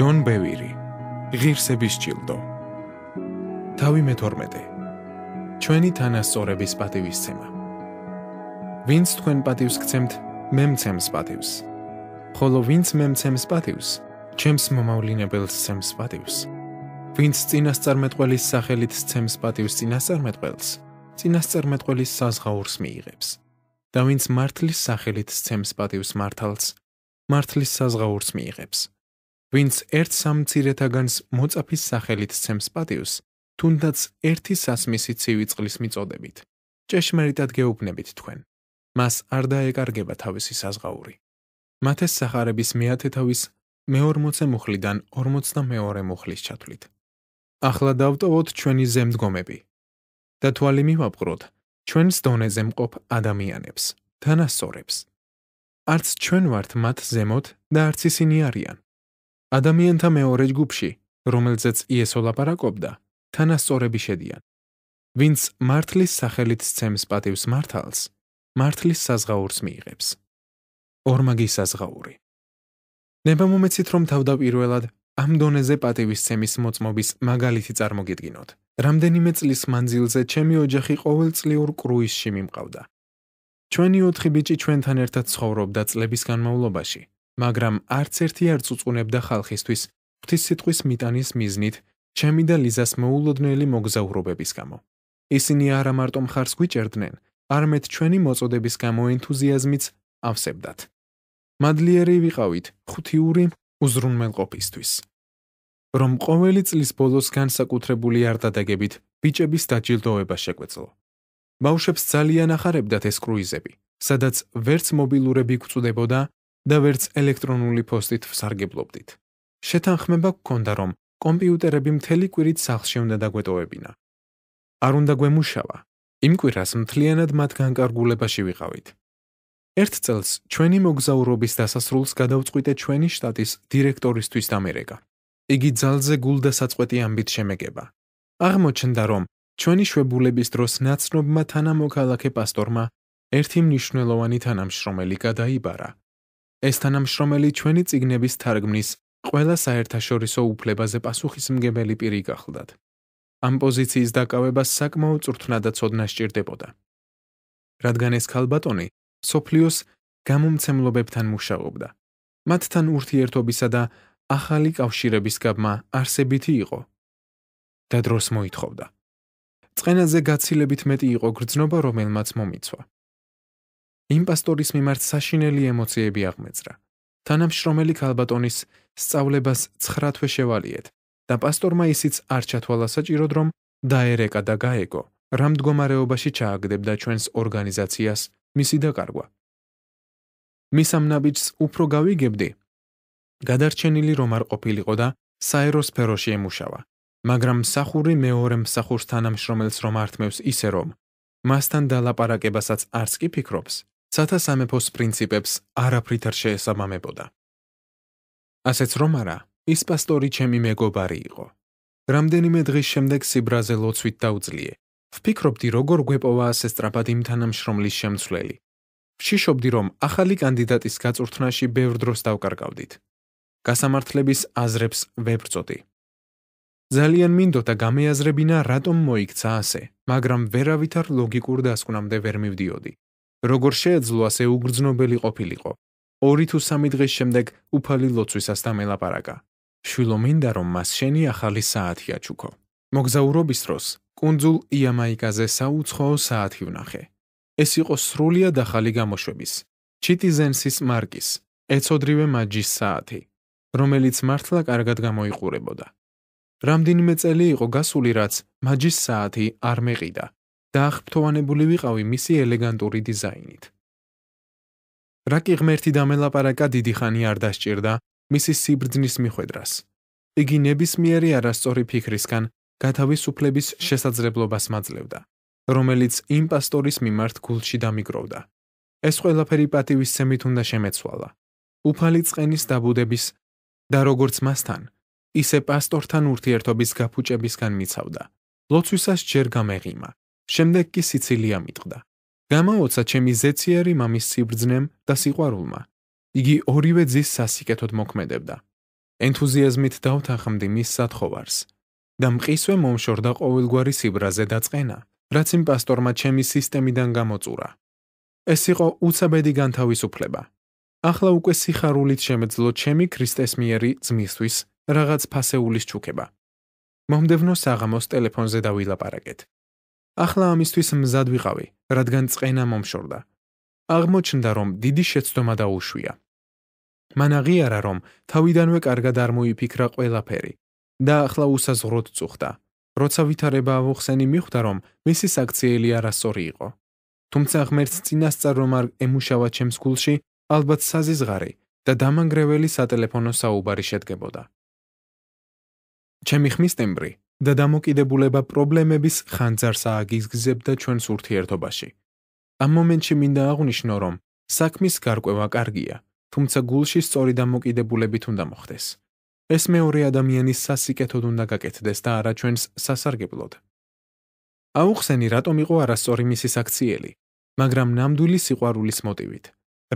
ჯონ ბევირი ღირსების ჭილდო თავი მე12 ჩვენი თანასწორების პატივისცემა ვინც თქვენ პატივს გცემთ მე მცემს პატივს ხოლო ვინც მე მცემს პატივს ჩემს მომავლინებელს სცემს პატივს ვინც წინასწარმეტყველის სახელით სცემს პატივს წინასწარმეტყველს წინასწარმეტყველის საზღაურს მიიღებს და ვინც მართლის სახელით სცემს პატივს მართალს მართლის საზღაურს მიიღებს ვინც ერთ სამცირეთაგანს მოწაფის სახelit ცემს პატიოს, თუნდაც ერთი სასმისი ცივი წყლის მიწოდებით. ჭეშმარიტად გეუბნებით თქვენ. მას არ დაეკარგება თავისი საზღაური. მათეს სახარების მეათე თავის მე-40 მუხლიდან 42 მუხლის ჩათვლით. ახლა დავტოვოთ ჩვენი ზემდგომები და თვალი მივაპყროთ ჩვენს დონეზე მყოფ ადამიანებს, თანასწორებს. არც ჩვენ ვართ მათ ზემოთ და არც ისინი არიან. ადამიანთა მეორე ჯგუფში, რომელზეც იესო ლაპარაკობდა, თანასწორები შედიან. ვინც მართლის სახელით ცემს პატივს მართალს, მართლის საზღაურს მიიღებს. ორმაგი საზღაური. ნებამომეცით რომ თავდაპირველად ამ დონეზე პატივის ცემის მოწმობის მაგალითი წარმოგიდგინოთ. რამდენიმე წლის მანძილზე ჩემი ოჯახი ყოველწლიურ კრუიზში მიმყავდა. ჩვენი 4 ბიჭი ჩვენთან ერთად ცხოვრობდა წლების განმავლობაში, მაგრამ არც ერთი არ წუწუნებდა ხალხისთვის ღვთის სიტყვის მიტანის მიზნით ჩემი და ლიზას მოულოდნელი მოგზაურობების გამო ისინი არა მარტო მხარს გვიჭერდნენ არამედ ჩვენი მოწოდების გამო ენთუზიაზმიც ავსებდათ მადლიერი ვიყავით ხუთი ური უზრუნველყოფისთვის რომ ყოველი წლის ბოლოს განსაკუთრებული არდადეგებით ბიჭების დაჯილდოება შეგვეწლო ბავშვებს ძალიან ახარებდათ ეს круиზები სადაც ვერც მობილურები გვწუდებოდა და ვერც ელექტრონული ფოსტით ვსარგებლობდით. შეთანხმება გქონდა, რომ კომპიუტერები მთელი კვირით სახლში უნდა დაგვეტოვებინა. არ უნდა გვემუშავა. იმ კვირას მთლიანად მათ განკარგულებაში ვიყავით. ერთ წელს ჩვენი მოგზაურობის დასასრულს გადავწყვიტე ჩვენი შტატის დირექტორისთვის ამერიკა. იგი ძალზე გულდასაწყვეტი ამბით შემეგება. აღმოჩნდა, რომ ჩვენი შვებულების დროს ნაცნობმა თანამოქალაქე პასტორმა ერთი მნიშვნელოვანი თანამშრომელი გადაიბარა. ეს თანამშრომელი ჩვენი ციგნების თარგმნის ყველა საერთაშორისო უფლებაზე პასუხისმგებელი პირი გახლდათ. ამ პოზიციის დაკავება საკმაო წრთნადაც ოდნა სჭირდებოდა. რადგან ეს ხალბატონი სოფლიოს გამომცემლობებთან მუშაობდა, მათთან ურთიერთობისა და ახალი კავშირების გამა არსებითი იყო და დროს მოითხოვდა. წენაზე გაცილებით მეტი იყო გრძნობა, რომელმაც მომიცვა. იმპასტორის მიმართ საშინელი ემოციები აღმეწრა. თანამშრომელი ქალბატონის სწავლებას 9 თვე შევალიეთ და პასტორმა ისიც არ ჩათვალა საჭიროდ რომ დაერეკა და გაეგო, რა მდგომარეობაში ჩააგდებდა ჩვენს ორგანიზაციას მისი დაკარგვა. მისამნაბიჯს უფრო გავიგებდი. გადარჩენილი რომ არ ყოფილიყო და საეროსფეროში ემუშავა, მაგრამ სახური მეორე მსახურთანამშრომელს რომ ართმევს ისე რომ მასთან დალაპარაკებასაც არც კი ფიქრობს, ცათა სამეფოს პრინციპებს არაფრით არ შეესაბამებოდა. ასეც რომ არა, ის პასტორი ჩემი მეგობარი იყო. რამდენიმე დღის შემდეგ სიბრაზე ლოცვით დაუძლიე. ვფიქრობდი, როგორ გვეპოვა ასე სტრაფად იმ თანამშრომლის შემცვლელი. ვშიშობდი, რომ ახალი კანდიდატის გაწურთნაში ბევრ დროს დავკარგავდით. გასამართლების აზრებს ვებრწოდი. ძალიან მინდოდა გამეაზრებინა რატომ მოიქცა ასე, მაგრამ ვერავითარ ლოგიკურ დასკვნამდე ვერ მივდიოდი. როგორ შეეძლო ასე უგრძნობელი ყოფილიყო. ორი თუ სამი დღის შემდეგ უფალი ლოცვისას დამელაპარაკა. შვილო მინდა რომ მას შენი ახალი საათი აჩუქო. მოგზაურობის დროს კუნძულ იამაიკაზე საუცხოო საათი ვნახე. ეს იყო სრულიად ახალი გამოშვების. ჩიტიზენსის მარკის ეცოდრივე მაჯის საათი, რომელიც მართლა კარგად გამოიყურებოდა. რამდენიმე წელი იყო გასული, რაც მაჯის საათი არ მეყიდა. დაახფთოვანებული ვიყავი მისი ელეგანტური დიზაინით. რაკი ღმერთი დამელაპარაკა დიდი ხანი არ დასჭირდა მისი სიბრძნის მიხედრას. იგი ნებისმიერი არასწორი ფიქრისგან გათავისუფლების შესაძლებლობას მაძლევდა, რომელიც იმპასტორის მიმართ გულში დამიგროვდა. ეს ყველაფერი პატივისცემით უნდა შემეცვალა. უფალი წენის დაბუდების და როგორც მასთან, ისე პასტორთან ურთიერთობის გაფუჭებისგან მიცავდა. ლოცვისას ჯერ გამეღიმა, შემდეგ კი სიცილია მიტყდა. გამოოცა ჩემი ზეციარი მამის სიბრძნემ და სიყვარულმა. იგი ორივე ძის სასიკეთოდ მოქმედებდა. ენთუზიაზმით დავთანხმდი მის სათხოვარს და მყისვე მომშორდა ყოველგვარი სიბრაზე დაწყენა, რაც იმ პასტორმა ჩემი სისტემიდან გამოწურა. ეს იყო უცებედი განთავისუფლება. ახლა უკვე სიხარულით შემეძლო ჩემი ქრისტეს მიერი ძმისთვის რაღაც ფასეულის ჩუქება. მომდევნო საღამოს ტელეფონზე დავილაპარაკეთ. ახლა ამისთვის მზად ვიყავი, რადგან წენა მომშორდა. აღმოჩნდა, რომ დიდი შეცდომა დაუშვია. მან აღიარა, რომ თავიდანვე კარგად არ მოიფიქრა ყველაფერი და ახლა უსაზღროდ წუხდა. როცა ვითარება ავხსენი მიხვდა, რომ მისი საქციელი არასწორი იყო. თუმცა ღმერთს წინასწარ რომ არ ემუშავა ჩემს გულში, ალბათ საზიზღარი და დამანგრეველი სატელეფონო საუბარი შედგებოდა. ჩემი ხმის ტემბრი და დამოკიდებულება პრობლემების ხანძარს ააგიგზებდა ჩვენს ურთიერთობაში. ამ მომენტში მინდა აღვნიშნო, რომ საქმის გარკვევა კარგია, თუმცა გულში სწორი დამოკიდებულებით უნდა მოხდეს. ეს მეორე ადამიანის სასიკეთოდ უნდა გაკეთდეს და არა ჩვენს სასარგებლოდ. აუხსენი რატომ იყო არასწორი მისის აქციელი, მაგრამ ნამდვილი სიყვარულის მოტივით,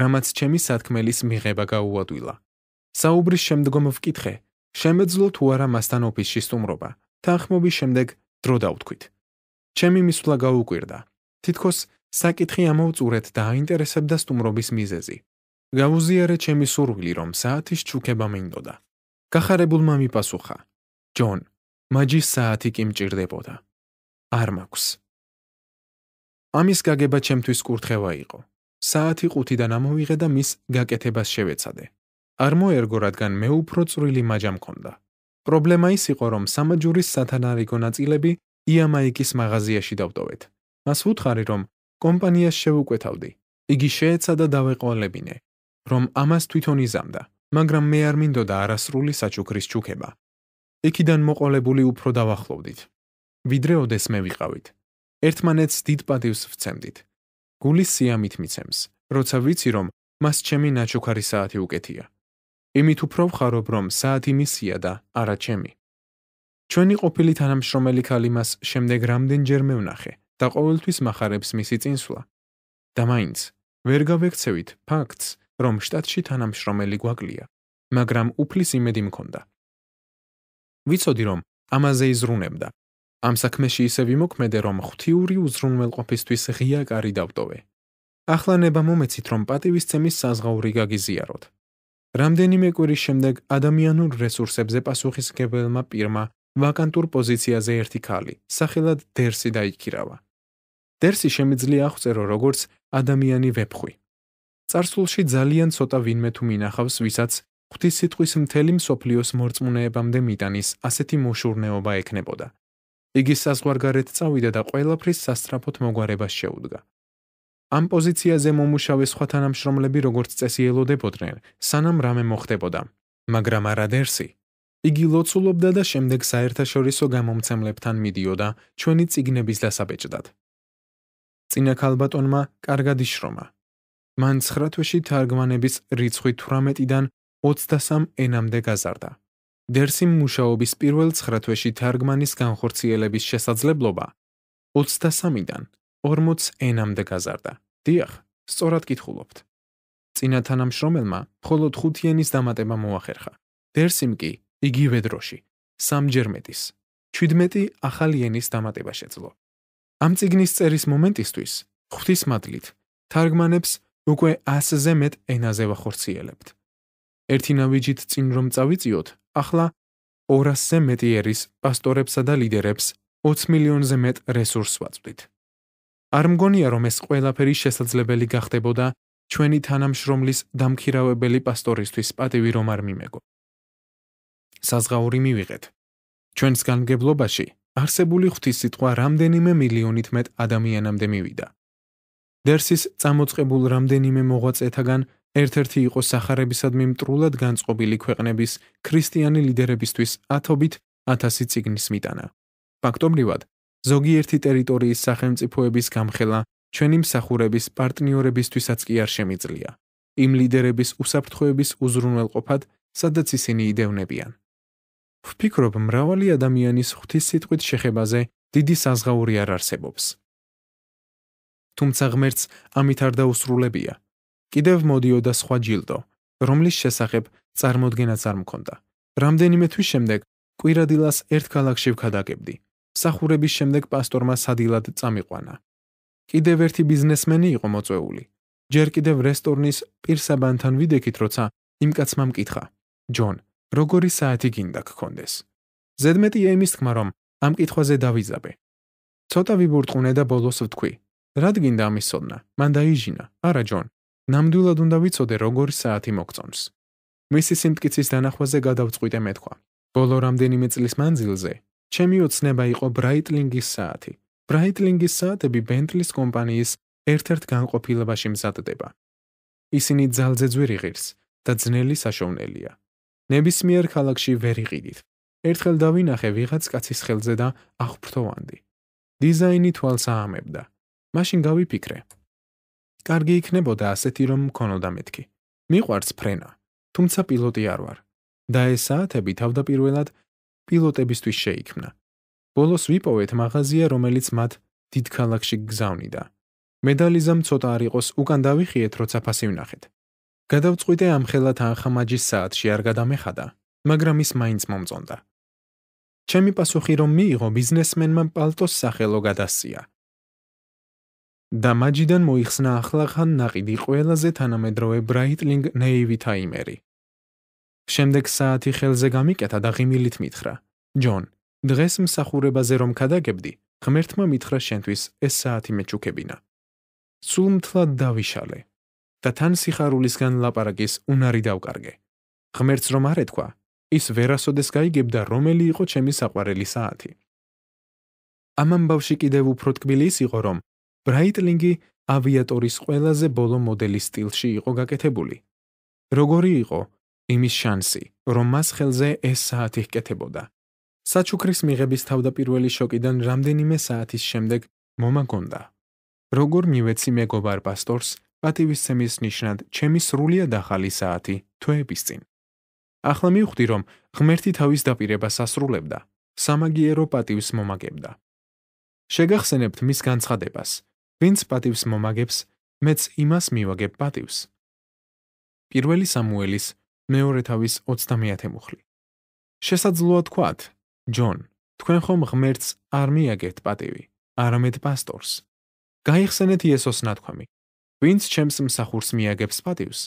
რამაც ჩემი სათქმელის მიღება გაუადვილა. საუბრის შემდგომ ვკითხე, შემეძლო თუ არა მასთან ოფისში სტუმრობა? თანხმობის შემდეგ დრო დაუთქვით. ჩემი მისვლა გაუკვირდა. თითქოს საკითხი ამოვწურეთ და აინტერესებდა სტუმრობის მიზეზი. გავუზიარე ჩემი სურვილი, რომ საათის ჩუქება მინდოდა. გახარებულმა მიპასუხა: "ჯონ, მაგის საათი კი მჭირდებოდა. არ მაქვს." ამის გაგება ჩემთვის კურთხევა იყო. საათი 5-დან ამოვიღე და მის გაკეთებას შევეცადე. არ მოერგო, რადგან მე უფრო წვრილი მაჯა მქონდა. პრობლემა ის იყო, რომ სამაჯურის სათანადო ნაწილები იამაიკის მაღაზიაში დავტოვეთ. მას ვუთხარი, რომ კომპანიას შევუკვეთავდი. იგი შეეცადა დავეყოლებინე, რომ ამას თვითონ იზამდა, მაგრამ მე არ მინდოდა არასრული საჩუქრის ჩუქება. იქიდან მოყოლებული უფრო დავახლოვდით. ვიდრე ოდეს მე ვიყავით. ერთმანეთს დიდ პატივს ვცემდით. გულის სიამით მიცემს, როცა ვიცი, რომ მას ჩემი ნაჩუქარი საათი უკეთია. იმით უფრო ხარობ რომ საათი მისია და არა ჩემი. ჩვენი ყოფილი თანამშრომელი ქალი მას შემდეგ რამდენჯერ მევნახე და ყოველთვის מחარებს მისი წინსვლა. და მაინც ვერ გავექცევით ფაქტს, რომ შტატში თანამშრომელი გვაკლია, მაგრამ უფლის იმედი მქონდა. ვიცოდი რომ ამაზე იზრუნებდა. ამ საქმეში ისე ვიმოქმედე რომ ღთიური უზრუნველყოფისთვის ღია კარი დავტოვე. ახლანება მომეცით რომ პატივისცემის საზღაური გაგიზიაროთ. რამდენიმე კვირის შემდეგ ადამიანურ რესურსებზე პასუხისმგებელმა პირმა ვაკანტურ პოზიციაზე ერთი ქალი, სახელად დერსი დაიქირავა. დერსი შემიძლია აღწერო როგორც ადამიანი ვებხვი. წარსულში ძალიან ცოტა ვინმე თუ მინახავს, ვისაც ღვთის სიტყვის მთელი მსოფლიოს მორწმუნეებამდე მიტანის ასეთი მოშურნეობა ექნებოდა. იგი საზღვარგარეთ წავიდა და ყველაფრის სასწრაფოდ მოგვარებას შეუდგა. ამ პოზიციაზე მომუშავე სხვა თანამშრომლები როგორც წესი ელოდებოდნენ, სანამ რამე მოხდებოდა, მაგრამ არა დერსი. იგი ლოცულობდა და შემდეგ საერთაშორისო გამომცემლებთან მიდიოდა ჩვენი ციგნების დასაბეჭდად. ცინა ქალბატონმა კარგად იშრომა. მან 9 თვეში თარგმანების რიცხვი 18-დან 23 ენამდე გაზარდა. დერსიმ მუშაობის პირველ 9 თვეში თარგმანის განხორციელების შესაძლებლობა 23-დან 40 ენამდე გაზარდა. დიახ, სწორად გითხულობთ. წინა თანამშრომელმა მხოლოდ 5 ენის დამატება მოახერხა. დერსიმ კი იგივე დროში 3ჯერ მეტის 17 ახალი ენის დამატება შეძლო. ამ ციგნის წერის მომენტისთვის ხვთვის მადლით თარგმანებს უკვე 100-ზე მეტ ენაზე ვახორციელებთ. ერთინავიჯით წინ რომ წავიწიოთ, ახლა 200-ზე მეტი ერის პასტორებსა და ლიდერებს 20 მილიონზე მეტ რესურსს ვაწვდით. არ მგონია რომ ეს ყველაფერი შესაძლებელი გახდებოდა ჩვენი თანამშრომლის დამქირავებელი პასტორისთვის პატივი რომ არ მიმეგო. საზღაური მივიღეთ. ჩვენს განგებლობაში არსებული ღვთის სიტყვა რამდენიმე მილიონით მეტ ადამიანამდე მივიდა. დერსის წამოწყებულ რამდენიმე მოღვაწეთაგან ერთ-ერთი იყო сахарებისადმი მტრულად განწყობილი ქვეყნების ქრისტიანი ლიდერებისთვის ათობით 1000 წიგნის მიტანა. ფაქტობრივად, ზოგიერთი ტერიტორიის სახელმწიფოების გამხელა ჩვენი მსახურების პარტნიორებისთვისაც კი არ შემიძლია. იმ ლიდერების უსაფრთხოების უზრუნველყოფად, სადაც ისინი იდევნებიან. ვფიქრობ, მრავალი ადამიანის ღვთის სიტყვით შეხებაზე დიდი საზღაური არ არსებობს. თუმცა ღმერთს ამით არ დაუსრულებია. კიდევ მოდიოდა სხვა ჯილდო, რომლის შესახებ წარმოდგენაც არ მქონდა. რამდენიმე თვის შემდეგ კვირადილას ერთ galaxy-ში ვქადაგებდი. სახურების შემდეგ პასტორმა სადილად წამიყვანა. კიდევ ერთი ბიზნესმენი იყო მოწეული. ჯერ კიდევ რესტორნის პირსაბანთან ვიდექით, როცა იმ კაცმა მკითხა: "ჯონ, როგორი საათი გინდა გქონდეს?" ზედმეტი ემის თქმა, რომ ამ კითხვაზე დავიზაბე. ცოტა ვიბურტყუნე და ბოლოს ვთქვი: "რა გინდა ამისოდნა? მან დაიჟინა. არა, ჯონ, ნამდვილად უნდა ვიცოდე, როგორი საათი მოგწონს." მისი სიმტკიცის დანახვაზე გადავწყვიტე მეთქვა: "ბოლო რამდენიმე წლის მანძილზე, ჩემი ოცნება იყო ბრაიტლინგის საათი. ბრაიტლინგის საათები ბენტლის კომპანიის ერთ-ერთ განყოფილებაში მზადდება. ისინი ძალზე ძვირი ღირს და ძნელი საშოვნელია. ნებისმიერ ქალაქში ვერ იყიდით. ერთხელ დავინახე ვიღაც კაცის ხელზე და აღფრთოვანდი. დიზაინი თვალს ამებდა. მაშინ გავიფიქრე. კარგი იქნებოდა ასეთი რომ მქონოდა მეთქი. მიყვარს ფრენა, თუმცა პილოტი არ ვარ. და ეს საათები თავდაპირველად პილოტებისთვის შეიქმნა. ბოლოს ვიპოვეთ მაღაზია, რომელიც მათ დიდ ქალაქში გზავნიდა. მედალიზამ ცოტა არ იყოს, უკან დავიხიეთ, როცა ფასი ვნახეთ. გადავწყვიტე ამ ხელათ ახამაჯის საათში არ გადამეხადა, მაგრამ ის მაინც მომწონდა. ჩემი პასუხი რომ მიიღო ბიზნესმენმა პალტოს სახელო გადასია. და მაჯიდან მოიხსნა ახლახან ناقიდი ყველაზე თანამედროვე ბრაიტლინგ ნეივი თაიმერი. შემდეგ საათი ხელზე გამიკეთა და ღიმილით მითხრა: "ჯონ, დღეს მსახურებაზე რომ ხადაგებდი, ღმერთმა მითხრა შენთვის ეს საათი მეჩუქებინა." სულ მთლად დავიშალე და თან სიხარულისგან ლაპარაკის უნარი დავკარგე. ღმერთს რომ არეთქვა, ის ვერასოდეს გაიგებდა, რომელი იყო ჩემი საყვარელი საათი. ამ ამბავში კიდევ უფრო თკბილის იყო, რომ ბრაიტლინგი ავიატორის ყველაზე ბოლო მოდელის სტილში იყო გაკეთებული. როგორი იყო, იმის შანსი, რომ მას ხელზე ეს საათი ეკეთებოდა. საჩუქრის მიღების თავდაპირველი შოკიდან რამდენიმე საათის შემდეგ მომაგონდა. როგორ მივეცი მეგობარ პასტორს, პატივისცემის ნიშნად, ჩემი სრულია დახალი საათი თვეების წინ. ახლა მივხვდი, რომ ღმერთი თავის დაპირებას ასრულებდა, სამაგიერო პატივს მომაგებდა. შეგახსენებთ მის განცხადებას: ვინც პატივს მომაგებს, მეც იმას მივაგებ პატივს. პირველი სამუელის 15:1 მეორე თავის 30-ე მუხლი. შესაძლოა თქვათ, ჯონ, თქვენ ხომ ღმერთს არ მიაგეთ პატივი, არამედ პასტორს. გაიხსენეთ იესოს ნათქვამი: ვინც ჩემს მსახურს მიაგებს პატივს,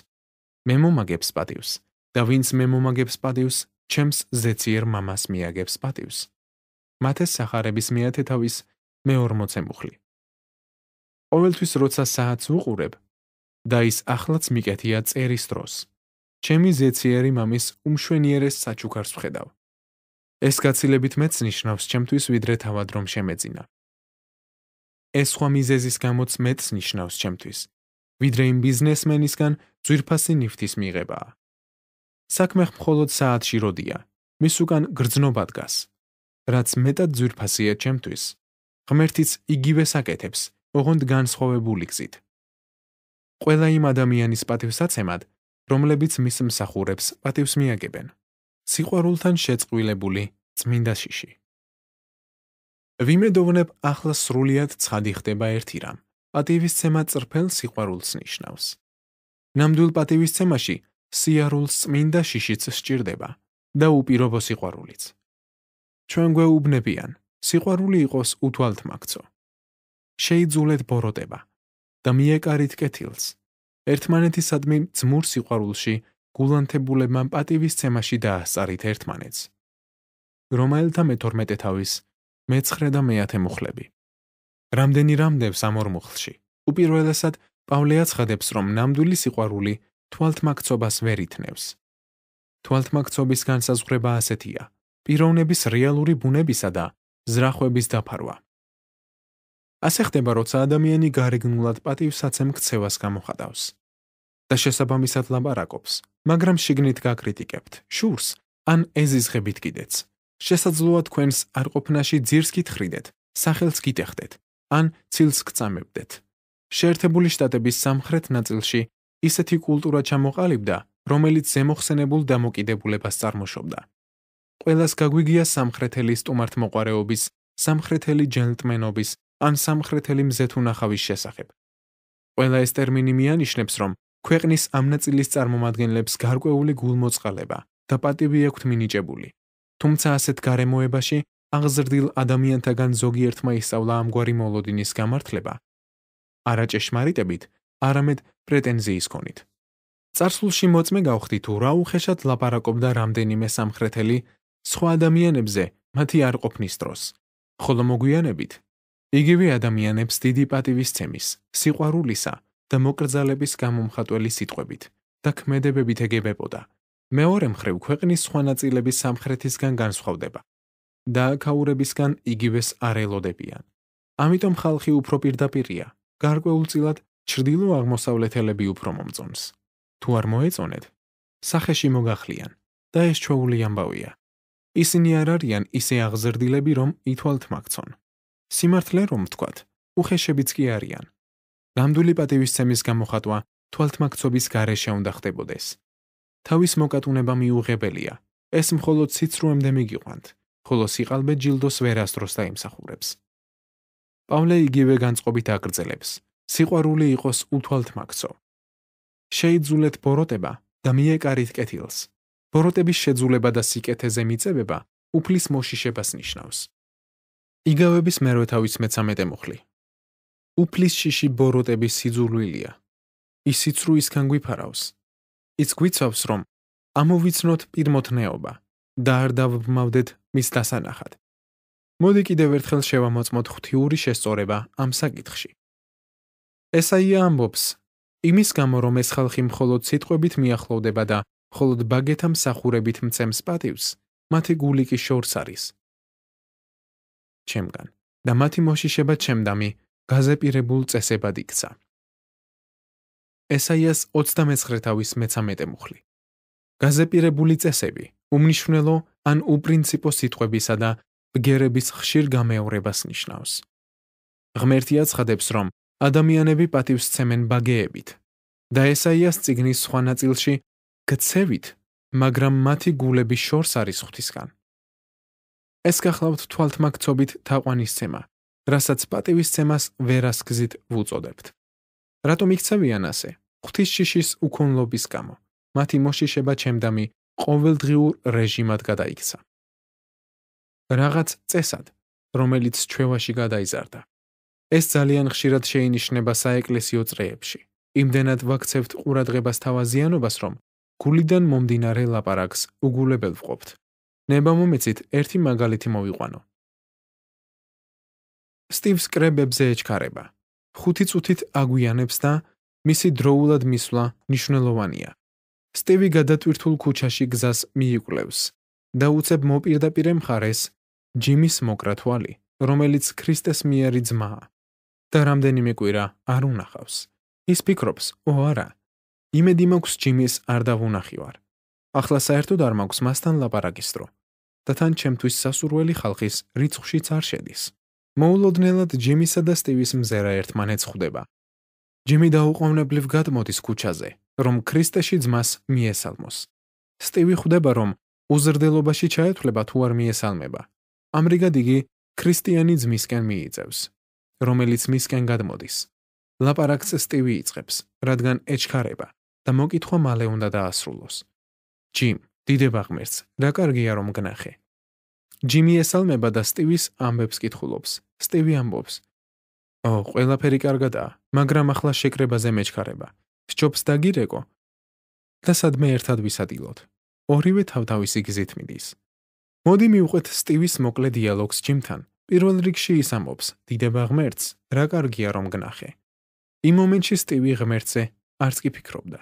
მე მომაგებს პატივს, და ვინც მე მომაგებს პატივს, ჩემს ზეციერ მამას მიაგებს პატივს. მათეს სახარების მეათე თავის მე-40-ე მუხლი. ყოველთვის როცა საათს უყურებ და ის ახლაც მიკეთია წერის დროს. ჩემი ზეციერი მამის უმშვენიერეს საჩუქარს ვხედავ. ეს გაცილებით მეც ნიშნავს ჩემთვის ვიდრე თავად რომ შემეძინა. ეს სხვა მიზეზის გამოც მეც ნიშნავს ჩემთვის ვიდრე იმ ბიზნესმენისგან ძვირფასი ნიფტის მიიღება. საქმე მხოლოდ საათში როდია. მის უკან გრძნობა დგას. რაც მეტად ძვირფასია ჩემთვის, ღმერთიც იგივე საკეთებს, ოღონდ განსხვავებული გზით. ყველა იმ ადამიანის პატივსაცემად, რომლებიც მის მსახურებს პატივს მიაგებენ. სიყვარულთან შეწყვილებული წმინდაშიში. ვიმედოვნებ ახლა სრულად ცხადი ხდება ერთი რამ. პატივისცემა წრფელ სიყვარულს ნიშნავს. ნამდვილ პატივისცემაში სიარულს წმინდაშიშიც სჭირდება და უპირობო სიყვარულიც. ჩვენ გვეუბნებიან, სიყვარული იყოს უთვალთმაქცო. შეიძულეთ ბოროტება და მიეკარით კეთილს ერთმანეთისადმი ძმურ სიყვარულში გულანთებულებმა პატივისცემაში დაასწარით ერთმანეთს. რომაელთა მე-12 თავის მე-9 და მე-10 მუხლები. რამდენი რამდენს ამ ორ მუხლში? უპირველესად პავლე აცხადებს, რომ ნამდვილი სიყვარული თვალთმაქცობას ვერ ითნევს. თვალთმაქცობის განსაზღვრება ასეთია: პიროვნების რეალური ბუნებისა და ზრახვების დაფარვა. ასე ხდება, როცა ადამიანი გარეგნულად პატივსაცემ ქცევას გამოხატავს და შესაბამისად ლაპარაკობს, მაგრამ შიგნით გაკრიტიკებთ, შურს ან ეზიზღებით კიდეც. შესაძლოა თქვენს არ ყოფნაში ძირს გითხრიდეთ, სახელს გიტეხდეთ ან ცილს გწამებდეთ. შეერთებული შტატების სამხრეთ ნაწილში ისეთი კულტურა ჩამოყალიბდა, რომელიც ზემოხსენებულ დამოკიდებულებას წარმოშობდა. ყველას გაგვიგია სამხრეთელი სტუმართმოყარეობის, სამხრეთელი ჯენტლმენობის ან სამხრეთელი მზეთუნახავის შესახებ. ყველა ეს ტერმინი მიანიშნებს, რომ ქვეყნის ამ ნაწილის წარმომადგენლებს გარკვეული გულმოწყალება და პატივი აქვთ მინიჭებული. თუმცა ასეთ გარემოებაში აღზრდილ ადამიანთაგან ზოგიერთმა ისწავლა ამგვარი მოლოდინის გამართლება. არაჭეშმარიტებით, არამედ პრეტენზიის კონით. წარსულში მოწმე გავხდი თუ რა უხეშად ლაპარაკობდა რამდენიმე სამხრეთელი სხვა ადამიანებზე მათი არ ყოფნის დროს. ხოლო მოგვიანებით იგივე ადამიანებს დიდი პატივისცემის, სიყვარულისა და მოკრძალების გამომხატველი სიტყვებით და ქმედებებით ეგებებოდა. მეორე მხრივ ქვეყნის სხვა ნაწილების სამხრეთისგან განსხვავდება და აქაურებისგან იგივეს არელოდებიან. ამიტომ ხალხი უფრო პირდაპირია, გარკვეულწილად ჩრდილო-აღმოსავლეთელები უფრო მომწონს. თუ არ მოეწონეთ, სახეში მოგახლიან და ეს ჩვეული ამბავია. ისინი არ არიან ისე აღზრდილები, რომ ითვალთ მაგცონ. სიმართლე რომ ვთქვათ, უხეშებიც კი არიან. ნამდვილი პატივისცემის გამოხატვა თვალთმაქცობის გარეშე უნდა ხდებოდეს. თავის მოკატუნება მიუღებელია. ეს მხოლოდ ციცრუემდე მიგიყვანთ, ხოლო სიყალბე ჯილდოს ვერასდროს დაიმსახურებს. პავლე იგივე განწყობით აგრძელებს: სიყვარული იყოს უთვალთმაქცო. შეიძულეთ ბოროტება და მიეკარით კეთილს. ბოროტების შეძულება და სიკეთეზე მიწებება უფლის მოშიშებას ნიშნავს. იგავების მე-13 მუხლი. უფლის შიში ბოროტების სიძულვილია. ის სიცრუისგან გვიფარავს. ის გვიცავს, რომ ამოვიცნოთ პირმოთნეობა და არ დავბმავდეთ მის დასანახად. მოდი კიდევ ერთხელ შევამოწმოთ ღთიური შესწორება ამ საკითხში. ესაია ამბობს: იმის გამო, რომ ეს ხალხი მხოლოდ სიტყვებით მიახლოვდება და მხოლოდ ბაგეთამ სახურებით მცემს პატივს, მათი გული კი შორს არის. ჩემგან და მათი მოშიშება ჩემდამი გაზეპირებულ წესებად იქცა. ესაიას 29 თავის 13 მუხლი. გაზეპირებული წესები, უმნიშვნელო ან უპრინციპო სიტყვებისა და ბგერების ხშირ გამეორებას ნიშნავს. ღმერთია ცხადებს, რომ ადამიანები პატივს ცემენ ბაგეებით. და ესაიას ციგნის სხვა ნაწილში გწევით, მაგრამ მათი გულები შორს არის ხვთისგან. ეს გახლავთ თვალთმაგცობით თაყვანის ცემა, რასაც პატევის ცემას ვერას გზით ვუწოდებთ. რატომ იქცევიან ასე? ღვთისშიშის უქონლობის გამო. მათი მოშიშება ჩემდამი ყოველდღიურ რეჟიმად გადაიქცა. რაღაც წესად, რომელიც ჩვევაში გადაიზარდა. ეს ძალიან ხშირად შეინიშნება საეკლესიო წრეებში. იმდენად ვაქცევთ ყურადღებას თავაზიანობას, რომ გულიდან მომდინარე ლაპარაკს უგულებელ ვყოფთ. ნება მომეცით, ერთი მაგალითი მოვიყვანო. სტივს კრებებზე ეჩქარება. 5 წუთით აგვიანებს და მისი დროულად მისვლა მნიშვნელოვანია. სტივი გადატვირთულ ქუჩაში გზას მიიკვლევს და უცებ მოპირდაპირე მხარეს ჯიმის მოკრათვალი, რომელიც ქრისტეს მიერი ძმაა. და რამდენიმე კვირა არ უნახავს. ის ფიქრობს: "ო არა, იმედი მაქვს ჯიმის არ დავუნახივარ." ახლა საერთოდ არ მაქვს მასთან ლაპარაკისტრო და თან ჩემთვის სასურველი ხალხის რიცხვშიც არ შედის. მოულოდნელად ჯიმისა და სტივის მზერა ერთმანეთს ხვდება. ჯიმი დაუყოვნებლივ გადმოდის ქუჩაზე, რომ ქრისტეში ძმას მიესალმოს. სტივი ხვდება, რომ უზრდელობაში ჩაეთვლება თუ არ მიესალმება. ამრიგად იგი ქრისტიანი ძმისკენ მიიწევს, რომელიც მისკენ გადმოდის. ლაპარაკს სტივი იწებს, რადგან ეჩქარება და მოკითხვა მალე უნდა დაასრულოს. ჯიმ, დიდება ღმერთს, და კარგია რომ გნახე. ჯიმი ესალმება და სტივის ამბებს კითხულობს. სტივი ამბობს: "ო, ყველაფერი კარგადაა, მაგრამ ახლა შეკრებაზე მეჩქარება. სჯობს დაგირეკო და სადმე ერთად ვისადილოთ." ორივე თავთავისი გზით მიდის. მოდი მივყვეთ სტივის მოკლე დიალოგს ჯიმთან. პირველ რიგში ის ამბობს: "დიდება ღმერთს, რა კარგია რომ გნახე." იმ მომენტში სტივი ღმერთზე არც კი ფიქრობდა.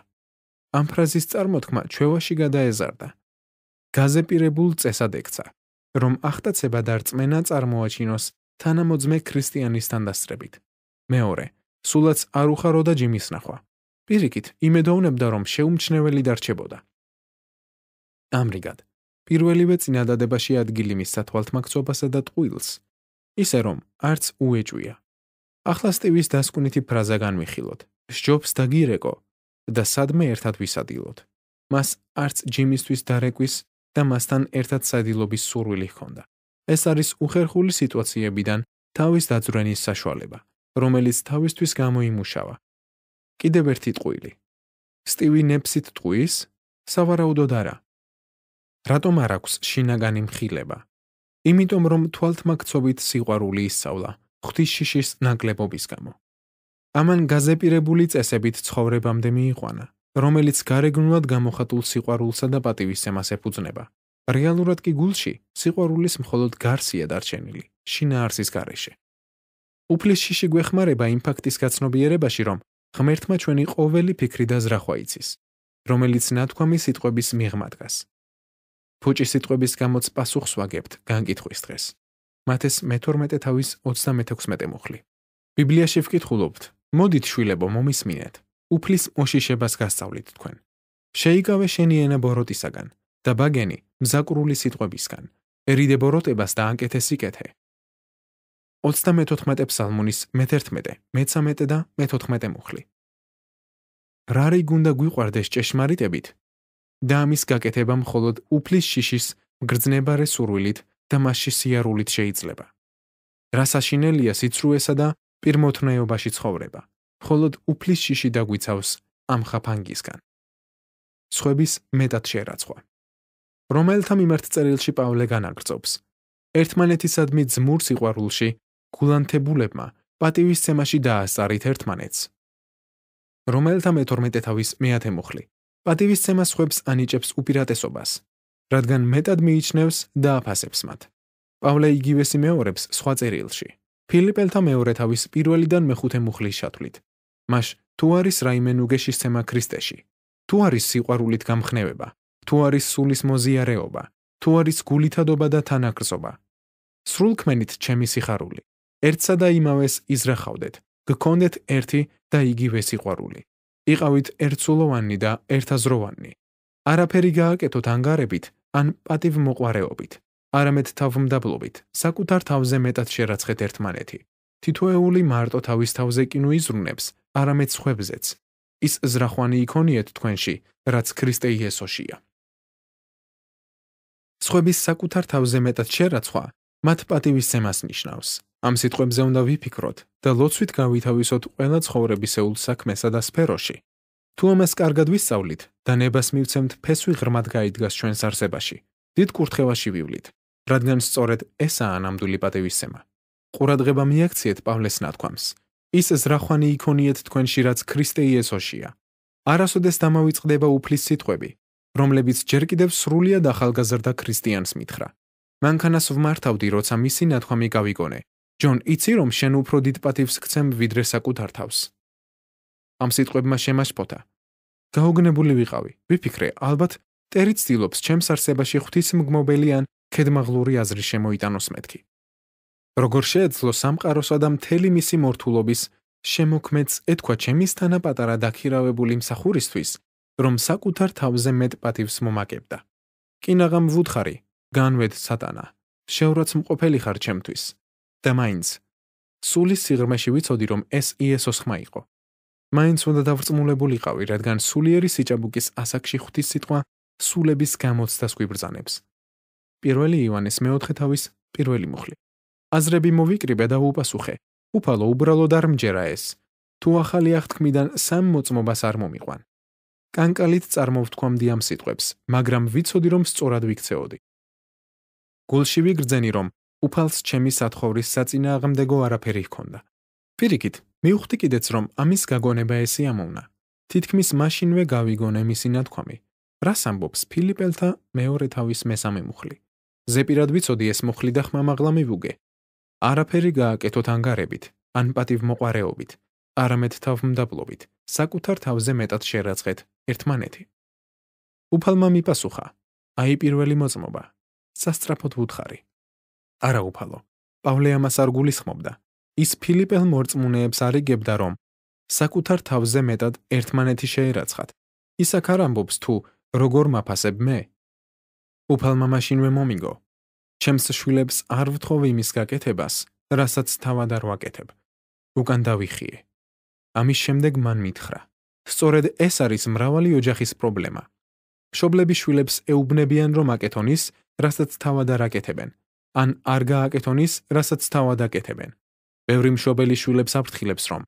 ამ ფრაზის წარმოთქმა ჩევაში გადაეზარდა. გაზეპირებულ წესად ექცა, რომ ახტაცება დარწმენა წარმოაჩინოს თანამოძმე ქრისტიანის თანდასწრებით. მეორე, სულაც არ უხაროდა ჯიმის ნახვა. პირიქით, იმედოვნებდა, რომ შეუმჩნეველი დარჩებოდა. ამრიგად, პირველივე წინადადებაში ადგილი მისცა თვალთმაქცობასა და ტყუილს, ისე რომ არც უეჭვია. ახლა სტივის დასკვნითი ფრაზა განვიხილოთ. შჯობს დაგირეკო, და სადმე ერთად ვისადილოთ. მას არც ჯიმისთვის დარეკვის და მასთან ერთად სადილობის სურვილი ჰქონდა. ეს არის უხერხული სიტუაციებიდან თავის დაძრენის საშუალება, რომელიც თავისთვის გამოიმუშავა. კიდევ ერთი ტყუილი. სტივი ნეფსით ტყუის, სავარაუდოდ არა. რატომ არ აქვს შინაგანი მხილება? იმიტომ რომ თვალთმაქცობით სიყვარული ისწავლა, ღვთის შიშის ნაკლებობის გამო. ამან გაზეპირებული წესებით ცხოვრებამდე მიიყვანა, რომელიც გარეგნულად გამოხატულ სიყვარულსა და პატივისცემას ეფუძნება. რეალურად კი გულში სიყვარულის მხოლოდ გარსია დარჩენილი, შინაარსის გარეშე. უფლის შიში გვეხმარება იმ ფაქტის გაცნობიერებაში, რომ ღმერთმა ჩვენი ყოველი ფიქრი და ზრახვა იცის, რომელიც ნათქვამი სიტყვების მიღმა დგას. ფუჭი სიტყვების გამოც პასუხს ვაგებთ განკითხვის დღეს. მათეს მე-12 თავის 36 მუხლი. ბიბლიაში ვკითხულობთ, მოდით შვილებო მომისმინეთ უფლის მოშიშებას გასწავლით თქვენ შეიგავე შენი ენა ბოროტისაგან და ბაგენი მზაკრული სიტყვებისგან ერიდე ბოროტებას და ანკეთე სიკეთე 34 ფსალმუნის მე11 მე13 და მე14 მუხლი რარი გუნდა გვიყვარდეს ჭეშმარიტებით და ამის გაკეთება მხოლოდ უფლის შიშის მგრძნებარე სურვილით და მასში სიარულით შეიძლება რასაშინელია სიცრუესა და პირმოთნეობაში ცხოვრება, მხოლოდ უფლის შიში დაგვიცავს ამხაფანგისგან. სხების მეტად შერაცხვა. რომელთა მიმართ წერილში პავლე განაგრძობს: ერთმანეთისადმი ძმურ სიყვარულში გულანთებულებმა პატივის ცემაში დაასარით ერთმანეთს. რომელთა მე-12 თავის მე-10 მუხლი პატივის ცემას ხვებს ანიჭებს უპირატესობას, რადგან მეტად მიიჩნევს და აფასებს მათ. პავლე იგივე სიმეორებს სხვა წერილში: ფილიპელთა მეორე თავის პირველიდან მეხუთე მუხლის შათვლით. მაშ თუ არის რაიმე ნუგეში სცემა ქრისტეში, თუ არის სიყვარულით გამხნევება, თუ არის სულის მოზიარეობა, თუ არის გულითადობა და თანაკრძობა. სრულქმენით ჩემი სიხარული. ერთსა და იმავეს ისრახავდეთ. გქონდეთ ერთი და იგივე სიყვარული. იყავით ერთსულოვანნი და ერთაზროვანნი. არაფერი გააკეთოთ ანგარებით ან პატივმოყარეობით. არამედ თავმდაბლობით, საკუთარ თავზე მეტად შერაცხეთ ერთმანეთი. თითოეული მარტო თავის თავზე კინო იზრუნებს, არამედ ხუებზეც. ის ზრახვანი იქონიეთ თქვენში, რაც ქრისტე იესოშია. ხუების საკუთარ თავზე მეტად შერაცხვა მათ პატივის ზემას ნიშნავს. ამ სიტყვებზე უნდა ვიფიქროთ და ლოცვით გავითავისოთ ყველა ცხოვრებისეულ საქმესა და სფეროში. თუ ამას კარგად ვისწავლით და ნებას მივცემთ ფესვი ღრმად გაიდგას ჩვენს არსებაში, დიდ კურთხევაში ვივლით რადგან სწორედ ესაა ნამდვილი პატევისცემა. ყურადღება მიაქციეთ პავლეს ნათქვამს. ის ზრახვანი იქონიეთ თქვენში, რაც ქრისტე იესოშია. არასოდეს დამავიწყდება უფლის სიტყვები, რომლებიც ჯერ კიდევ სრულიად ახალგაზრდა ქრისტიანს მithra. მანქანას ვმართავდი, როცა მისი ნათქვამი გავიგონე. ჯონ, იცი რომ შენ უფრო დიდ პატივს გცემ ვიდრე საკუთარ თავს. ამ სიტყვებმა შემაშფოთა. გაუგნებელი ვიყავი. ვიფიქრე, ალბათ, ტერი ცდილობს ჩემს არსებაში ღვთის მგმობელი ან ქედმაღლური აზრი შემოიტანოს მეთქი. როგორ შეეძლო სამყაროსა და მთელი მისი მორთულობის შემოქმედს ეთქვა ჩემის თანა პატარა დაქირავებული მსახურისთვის, რომ საკუთარ თავზე მეტ პატივს მომაკებდა. კინაღამ ვუთხარი, განვედ სატანა, შეურაც მყოფელი ხარ ჩემთვის. და მაინც სული სიღრმეში ვიცოდი რომ ეს იესოს ხმა იყო. მაინც უნდა დავწმულებულიყავი, რადგან სულიერი სიჭაბუკის ასაკში ხვთვის სიტყვა სულების გამოცდას გვიბრძანებს. პირველი ივანეს მეოთხე თავის პირველი მუხლი. აზრები მოვიკრიბე და უპასუხე. უფალო უბრალოდ არ მჯერა ეს. თუ ახალი აღთქმიდან სამ მოწმობას არ მომიყვან. კანკალით წარმოვთქვამდი ამ სიტყვებს, მაგრამ ვიცოდი რომ სწორად ვიქცეოდი. გულში ვიგრძენი რომ უფალს ჩემი სათხოვრის საწინააღმდეგო არაფერი ჰქონდა. ფირიქით, მივხვდი კიდეც რომ ამის გაგონება ესე ამოვნა. თითქმის მაშინვე გავიგონე მისი ნათქვამი. რას ამბობს ფილიპელთა მეორე თავის მესამე მუხლი? ზეპირად ვიცოდი ეს მოხლი და ხმამაღლა მივუგე. არაფერი გააკეთოთ ანგარებით, ან პატივმოყარეობით, არამედ თავმდაბლობით. საკუთარ თავზე მეტად შერაცხეთ ერთმანეთი. უფალმა მიპასუხა: აი პირველი მოწმობა. სასტრაფოდ ვუთხარი. არა უფალო, პავლე ამას არ გულისხმობდა. ის ფილიპელ მორწმუნეებს არიგებდა რომ საკუთარ თავზე მეტად ერთმანეთი შეერაცხათ. ისაკარ ამბობს თუ როგორ მაფასებ მე უფალმა მაშინვე მომიგო. ჩემს შვილებს არ ვთხოვ იმის გაკეთებას, რასაც თავად არ ვაკეთებ. უკან დავიხიე. ამის შემდეგ მან მითხრა: "სწორედ ეს არის მრავალი ოჯახის პრობლემა. მშობლები შვილებს ეუბნებიან, რომ აკეთონ ის, რასაც თავად არ აკეთებენ, ან არ გააკეთონ ის, რასაც თავად აკეთებენ. ბევრი მშობელი შვილებს აფრთხილებს, რომ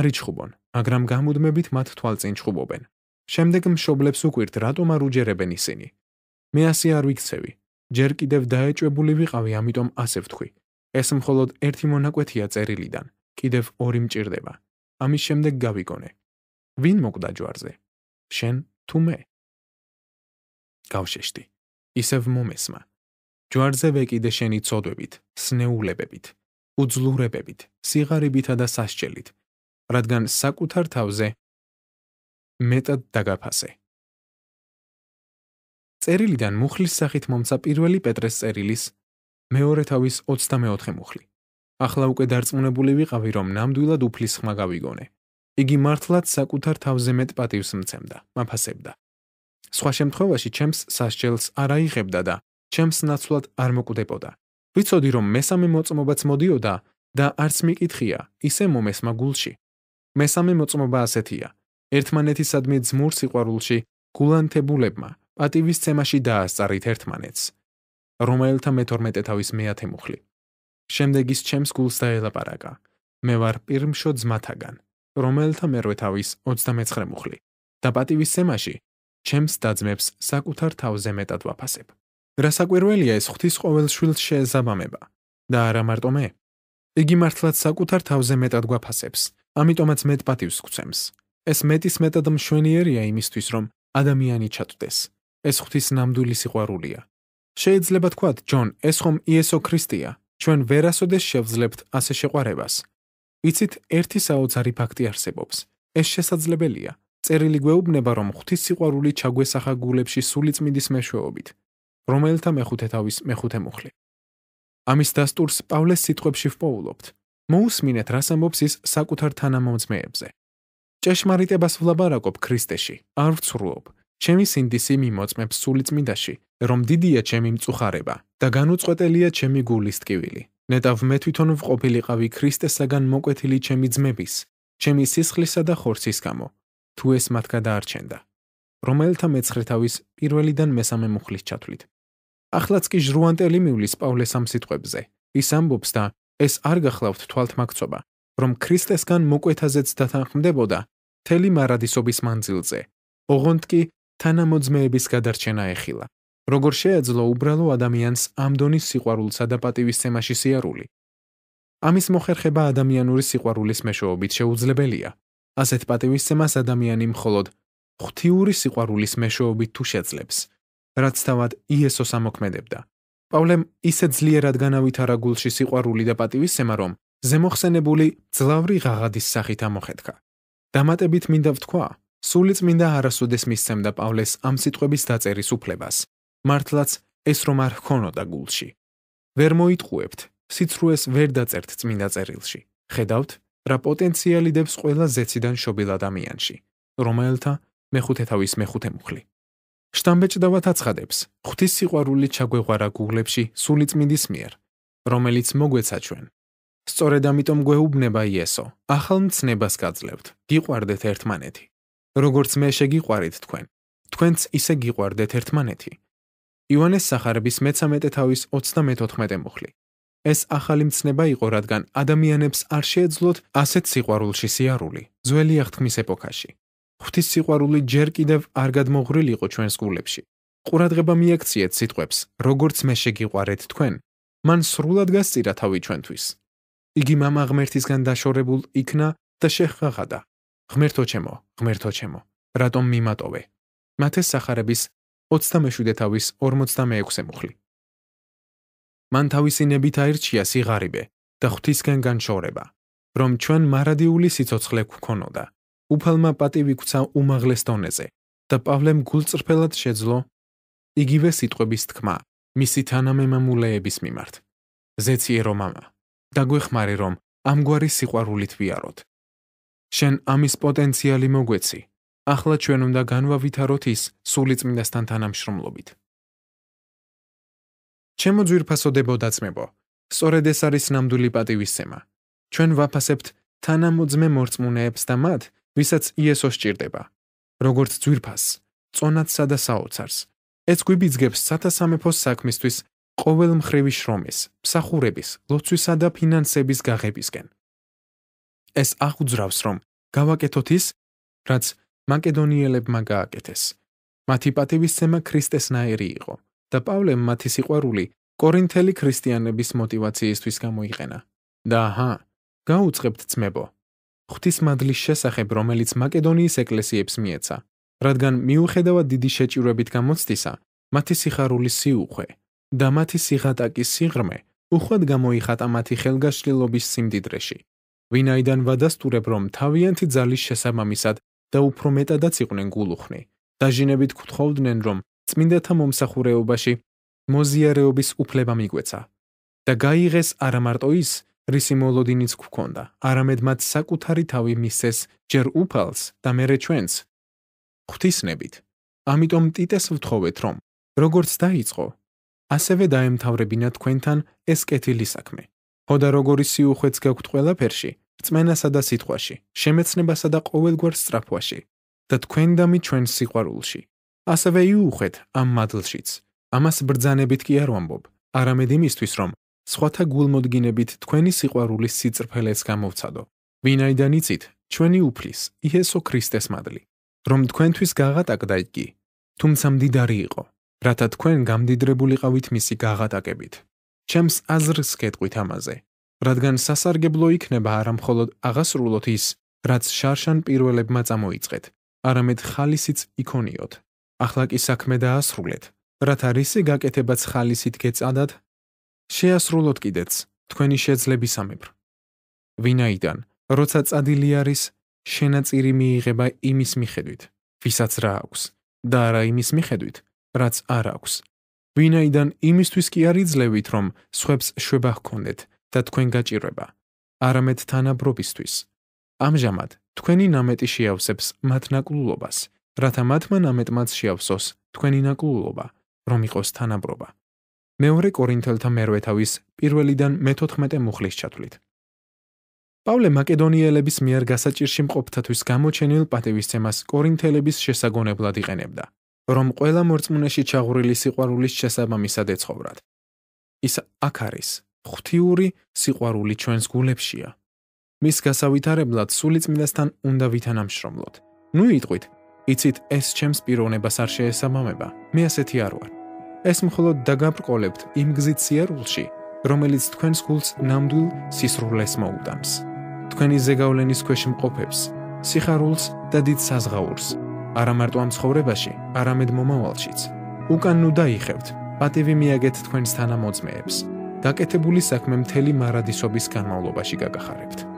არიჩხუბონ, მაგრამ გამუდმებით მათ თვალწინ ჩხუბობენ. შემდეგ მშობლებს უკვირთ, რატომ არ უჯერებენ ისინი?" მე ასე არ ვიქცევი. ჯერ კიდევ დაეჭებული ვიყავი, ამიტომ ასე ვთქვი. ეს მხოლოდ ერთი მონაკვეთია წერილიდან. კიდევ ორი მჭirdება. ამის შემდეგ გავიგონე. ვინ მოკდა ჯვარზე? შენ თუ მე? გავშეშდი. ისევ მომესმა. ჯვარზე ვეკიდე შენი წოდებით, სნეულებებით, უძლურებებით, სიღარიბითა და სასჯელით, რადგან საკუთარ თავზე მეტად დაგაფასე. წერილიდან მუხლის სახით მომცა პირველი პეტრეს წერილის მეორე თავის 24 მუხლი. ახლა უკვე დარწმუნებული ვიყავი, რომ ნამდვილად უფლის ხმა გავიგონე. იგი მართლაც საკუთარ თავზე მეტ პატივს მცემდა, მაფასებდა. სხვა შემთხვევაში ჩემს სასჯელს არ აიღებდა და ჩემს ნაცვლად არ მოკვდებოდა. ვიცოდი, რომ მესამე მოწმობაც მოდიოდა და არც მიკითხია, ისე მომესმა გულში. მესამე მოწმობა ასეთია: ერთმანეთისადმი ძმურ სიყვარულში გულანთებულებმა პატივის ცემაში დაასწარით ერთმანეთს. რომაელთა მე-12 თავის მე-10 მუხლი. შემდეგ ის ჩემს გულს დაელაპარაკა. მე ვარ პირმშო ძმათაგან, რომაელთა მე-8 თავის 29 მუხლი. და პატივის ცემაში ჩემს დაძმებს საკუთარ თავზე მეტად ვაფასებ. რა საკვირველია ეს ღვთის ყოველ შვილს შეეზამამება და არა მარტო მე. იგი მართლაც საკუთარ თავზე მეტად გვაფასებს. ამიტომაც მეტ პატივს გვცემს. ეს მეტის მეტად მშვენიერია იმისთვის, რომ ადამიანი ჩათვდეს. ეს ღვთის ნამდვილი სიყვარულია. შეიძლება თქვათ, ჯონ, ეს ხომ იესო ქრისტეა. ჩვენ ვერასოდეს შევძლებთ ასე შეყვარებას. იცით, ერთი საოცარი ფაქტი არსებობს. ეს შესაძლებელია. წერილი გვეუბნება, რომ ღვთის სიყვარული ჩაგვესახა გულებში სულიწმიდის მეშვეობით, რომელთა მეხუთე თავის მეხუთე მუხლი. ამის დასტურს პავლეს სიტყვებში ვპოულობთ. მოусმინეთ, რას ამბობს ის საკუთარ თანამოძმეებზე. ჭეშმარიტებას ვლაბარაკობ ქრისტეში. არ ვცრუობ, ჩემი სინდისი მიმოწმებს სულიწმიდაში, რომ დიდია ჩემი მწუხარება და განუწყვეტელია ჩემი გულის ტკივილი. ნეტავ მე თვითონ ვყოფილიყავი ქრისტესაგან მოკვეთილი ჩემი ძმების, ჩემი სისხლისა და ხორცის გამო, თუ ეს მათ გადაარჩენდა. რომელთა მეცხრეთავის პირველიდან მესამე მუხლის ჩათვლით. ახლაც კი ჟრუანტელი მივლის პავლეს ამ სიტყვებზე. ის ამბობს და ეს არ გახლავთ თვალთმაქცობა, რომ ქრისტესგან მოკვეთაზეც დათანხმდებოდა თელი მარადისობის მანძილზე. ოღონდ კი თანამოძმეების გადარჩენა ეხილა. როგორ შეეძლო უბრალო ადამიანს ამდონის სიყვარულსა და პატივისცემაში სიარული? ამის მოხერხება ადამიანური სიყვარულის მეშვეობით შეუძლებელია. ასეთ პატივისცემას ადამიანი მხოლოდ ღთიური სიყვარულის მეშვეობით თუ შეძლებს, რაც თავად იესოს ამოქმედებდა. პავლემ ისე ძლიერად განავითარა გულში სიყვარული და პატივისცემა, რომ ზემოხსენებული ძლავრი ღაღადის სახით ამოხეთქა. დამატებით მინდა ვთქვა, სულიწმინდა არასოდეს მისცემდა პავლეს ამ სიტყვების დაწერის უფლებას. მართლაც ეს რომ არ ხონოდა გულში. ვერ მოიტყუებთ, სიცრუეს ვერ დაწერთ წმინდა წერილში. ხედავთ, რა პოტენციალი დებს ყველა ზეციდან შობილ ადამიანში. რომაელთა მეხუთე თავის მეხუთე მუხლი. შტამბეჭდავათ აცხადებს, ღვთის სიყვარული ჩაგვეღარა გულებში სულიწმინდის მიერ, რომელიც მოგვეცა ჩვენ. სწორედ ამიტომ გვეუბნება იესო. ახალ მცნებას გაძლევთ. გიყვარდეთ ერთმანეთი. როგორც მე შეგიყვარით თქვენ. თქვენც ისე გიყვარდეთ ერთმანეთი. იოანეს სახარების 13 თავის 34-მე მუხლი. ეს ახალი მცნება იყო, რადგან ადამიანებს არ შეეძლოთ ასეთ სიყვარულში სიარული. ძველი აღთქმის ეპოქაში ღვთის სიყვარული ჯერ კიდევ არ გადმოღრილიყო ჩვენს გულებში. ყურადღება მიაქციეთ სიტყვებს, როგორც მე შეგიყვარეთ თქვენ. მან სრულად გასწირა თავი ჩვენთვის. იგი მამაღმერთისგან დაშორებულ იქნა და შეხაღადა. ღმერთო ჩემო, ღმერთო ჩემო, რატომ მიმატოვე? მათეს სახარების 37 თავის 46-ე მუხლი. მან თავისი ნებით აირჩია სიღარიბე და ღვთისგან განშორება, რომ ჩვენ მარადიული სიцоცხლე გვქონოდა. უფალმა პატივი ქცა უმაღლეს დონეზე და პავლემ გულწრფელად შეძლო იგივე სიტყვების თქმა მისი თანამემამულეების მიმართ. ზეციერო мама, დაგვეხმარე რომ ამგვარი სიყვარულით ვიაროთ. შენ ამის პოტენციალი მოგვეცი. ახლა ჩვენ უნდა განვავითაროთ ის სულიწმინდასთან თანამშრომლობით. ჩემო ძვირფასოდებო დაწმებო, სწორედ ეს არის ნამდვილი პატივისცემა. ჩვენ ვაფასებთ თანამოძმე მორწმუნეებს და მათ, ვისაც იესო სჭირდება, როგორც ძვირფას, წონაცსა და საოცარს. ეს გვიბიძგებს სათასამეფოს საქმისთვის ყოველმხრივი შრომის, მსახურების, ლოცვისა და ფინანსების გაღებისკენ. ეს აღუძრავს რომ გავაკეთოთ ის რაც მაკედონიელებმა გააკეთეს მათი პატივის ზემა ქრისტესნაირი იყო და პავლემ მათი სიყვარული კორინთელი ქრისტიანების мотиваციისთვის გამოიყენა და აჰა გაუწებთ ძმებო ღვთისმადლის შესახებ რომელიც მაკედონიის ეკლესიებს მიეცა რადგან მიუხედავად დიდი შეჭირვებით გამოცდისა მათი სიხარულის სიუხვე და მათი სიღატაკის სიღრმე უხვად გამოიხატა მათი ხელგაშლილობის სიმდიდრეში ვინაიდან ვადასტურებ, რომ თავიანთი ძალის შესაბამისად და უფრო მეტადაც იყვნენ გულუხნი, დაჟინებით გთხოვდნენ, რომ წმინდათა მომსახურეობაში მოზიარეობის უფლება მიგვეცა და გაიღეს არა მარტო ის, რისი მოლოდინიც გვქონდა, არამედ მათ საკუთარი თავი მისცეს ჯერ უფალს და მერე ჩვენს. ღვთისნებით, ამიტომ ტიტეს ვთხოვეთ, რომ როგორც დაიწყო, ასევე დაემთავრებინა თქვენთან ეს კეთილი საქმე. ხოდა როგორი სიუხვეც გაგვთ ყველაფერში, წმენასა და სიტყვაში, შემეცნებასა და ყოველგვარ სწრაფვაში და თქვენდამი ჩვენ სიყვარულში. ასევე იუხეთ ამ მადლშიც. ამას ბრძანებით კი არ ვამბობ, არამედ იმისთვის, რომ სხვათა გულმოდგინებით თქვენი სიყვარულის სიწრფელეს გამოვცადო. ვინაიდან იცით ჩვენი უფლის, იესო ქრისტეს მადლი, რომ თქვენთვის გაღატაკდა იგი, თუმცა მდიდარი იყო, რათა თქვენ გამდიდრებულიყავით მისი გაღატაკებით. ჩემს აზრს გეტყვით ამაზე. რადგან სასარგებლო იქნება არამხოლოდ აღასრულოთ ის, რაც შარშან პირველებმა წამოიწყეთ, არამედ ხალისიც იქონიოთ. ახლა კი საქმე დაასრულეთ, რათა რისი გაკეთებაც ხალისით გეწადათ, შეასრულოთ კიდეც თქვენი შეძლებისამებრ. ვინაიდან, როცა წადილი არის, შენაწირი მიიღება იმის მიხედვით, ვისაც რა აქვს, და არა იმის მიხედვით, რაც არ აქვს. ვინაიდან იმისთვის კი არ იძლევით, რომ სხვებს შვება ჰქონდეთ, და თქვენ გაჭირვება, არამედ თანაბრობისთვის. ამჟამად თქვენი ნამეტი შეავსებს მათ ნაკლულობას, რათა მათმა ნამეტმაც შეავსოს თქვენი ნაკლულობა, რომ იყოს თანაბრობა. მეორე კორინთელთა მერვე თავის პირველიდან მე-14 მუხლის ჩათვლით. პავლე მაკედონიელების მიერ გასაჭირში მყოფთათვის გამოჩენილ პატევისცემას კორინთელების შესაგონებლად იყენებდა, რომ ყველა მორწმუნეში ჩაღრილი სიყვარულის შესაბამისად ეცხოვრათ. ის აქ არის ღვთიური სიყვარული ჩვენს გულებშია. მის გასავითარებლად სულიწმინდასთან უნდა ვითანამშრომლოთ. ნუ იტყვით, იცით ეს ჩემს პიროვნებას არ შეესაბამება. მე ასეთი არ ვარ. ეს მხოლოდ დაგაბრკოლებთ იმ გზით სიარულში, რომელიც თქვენს გულს ნამდვილ სისრულეს მოუტანს. თქვენი ზეგავლენის ქვეშ მყოფებს, სიხარულს და დიდ საზღაურს, არა მარტო ამ ცხოვრებაში, არამედ მომავალშიც. უკან ნუ დაიხევთ, პატივი მიაგეთ თქვენს თანამოძმეებს. დაკეთებული საქმე მთელი მარადისობის განმავლობაში გაგახარებთ.